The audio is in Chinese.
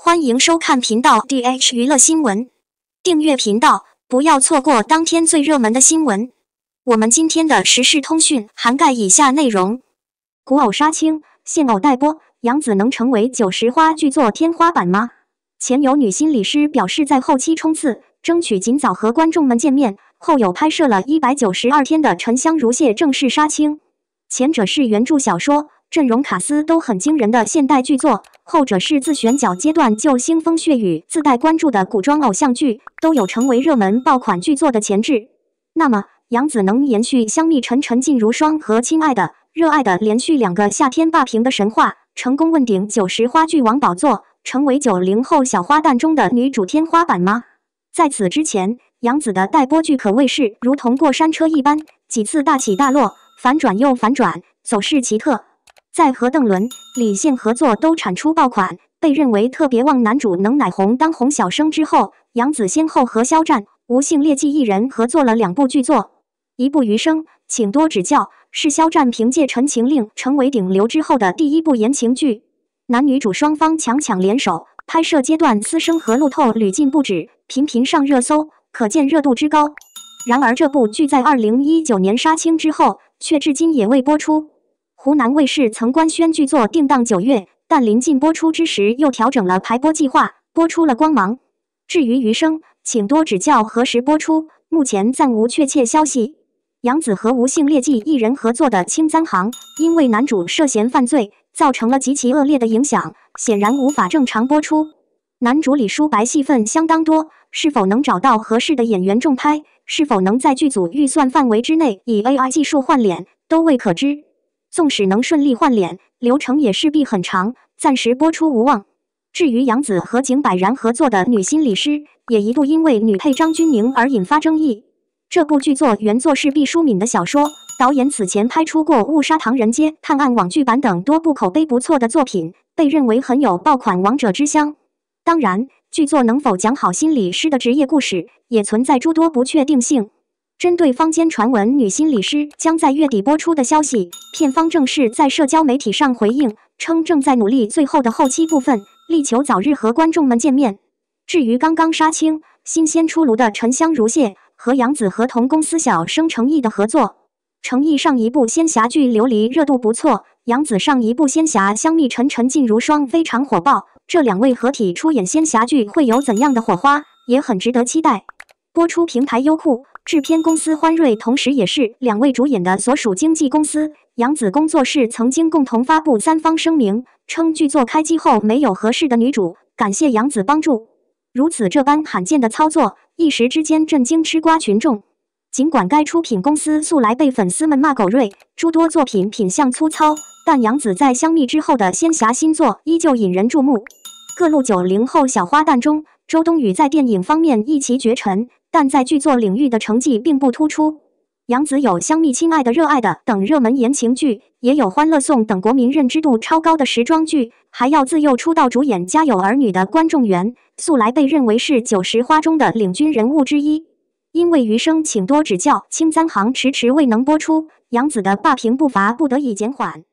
欢迎收看频道 DH 娱乐新闻，订阅频道不要错过当天最热门的新闻。我们今天的时事通讯涵盖以下内容：古偶杀青，现偶待播，杨紫能成为《九十花》剧作天花板吗？前有女心理师表示在后期冲刺，争取尽早和观众们见面。后有拍摄了一百九十二天的《沉香如屑》正式杀青，前者是原著小说。阵容卡司都很惊人的现代剧作，后者是自选角阶段就腥风血雨、自带关注的古装偶像剧，都有成为热门爆款剧作的潜质。那么，杨紫能延续《香蜜沉沉烬如霜》和《亲爱的，热爱的》连续两个夏天霸屏的神话，成功问鼎九十花剧王宝座，成为九零后小花旦中的女主天花板吗？在此之前，杨紫的待播剧可谓是如同过山车一般，几次大起大落，反转又反转，走势奇特。在和邓伦、李现合作都产出爆款，被认为特别旺男主能奶红当红小生之后，杨紫先后和肖战、吴姓劣迹艺人合作了两部剧作，《一部余生，请多指教》是肖战凭借《陈情令》成为顶流之后的第一部言情剧，男女主双方强强联手，拍摄阶段私生和路透屡禁不止，频频上热搜，可见热度之高。然而这部剧在二零一九年杀青之后，却至今也未播出。湖南卫视曾官宣剧作定档九月，但临近播出之时又调整了排播计划，播出了《光芒》。至于《余生，请多指教》，何时播出，目前暂无确切消息。杨紫和吴姓劣迹艺人合作的《青簪行》，因为男主涉嫌犯罪，造成了极其恶劣的影响，显然无法正常播出。男主李叔白戏份相当多，是否能找到合适的演员重拍，是否能在剧组预算范围之内以 AI 技术换脸，都未可知。纵使能顺利换脸，流程也势必很长，暂时播出无望。至于杨紫和井柏然合作的女心理师，也一度因为女配张钧甯而引发争议。这部剧作原作是毕淑敏的小说，导演此前拍出过《误杀》《唐人街探案》网剧版等多部口碑不错的作品，被认为很有爆款王者之相。当然，剧作能否讲好心理师的职业故事，也存在诸多不确定性。针对坊间传闻女心理师将在月底播出的消息，片方正式在社交媒体上回应，称正在努力最后的后期部分，力求早日和观众们见面。至于刚刚杀青、新鲜出炉的《沉香如屑》和杨紫和同公司小生成毅的合作，成毅上一部仙侠剧《琉璃》热度不错，杨紫上一部仙侠《香蜜沉沉烬如霜》非常火爆，这两位合体出演仙侠剧会有怎样的火花，也很值得期待。播出平台优酷，制片公司欢瑞，同时也是两位主演的所属经纪公司杨子工作室，曾经共同发布三方声明，称剧作开机后没有合适的女主，感谢杨子帮助。如此这般罕见的操作，一时之间震惊吃瓜群众。尽管该出品公司素来被粉丝们骂狗瑞，诸多作品品相粗糙，但杨子在香蜜之后的仙侠新作依旧引人注目。各路九零后小花旦中，周冬雨在电影方面一骑绝尘。但在剧作领域的成绩并不突出，杨紫有《香蜜》《亲爱的》《热爱的》等热门言情剧，也有《欢乐颂》等国民认知度超高的时装剧，还要自幼出道主演《家有儿女》的观众缘，素来被认为是九十花中的领军人物之一。因为《余生，请多指教》《青簪行》迟迟未能播出，杨紫的霸屏步伐不得已减缓。